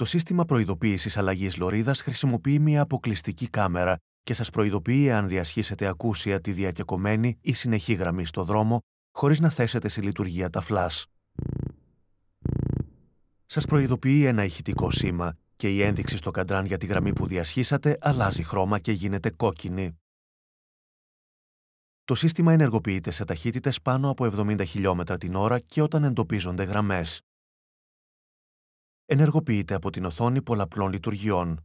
Το σύστημα προειδοποίησης αλλαγής λωρίδας χρησιμοποιεί μια αποκλειστική κάμερα και σας προειδοποιεί αν διασχίσετε ακούσια τη διακεκομένη ή συνεχή γραμμή στο δρόμο, χωρίς να θέσετε σε λειτουργία τα φλά. Σας προειδοποιεί ένα ηχητικό σήμα και η ένδειξη στο καντράν για τη γραμμή που διασχίσατε αλλάζει χρώμα και γίνεται κόκκινη. Το σύστημα ενεργοποιείται σε ταχύτητες πάνω από 70 χιλιόμετρα την ώρα και όταν εντοπίζονται γραμμές ενεργοποιείται από την οθόνη πολλαπλών λειτουργιών.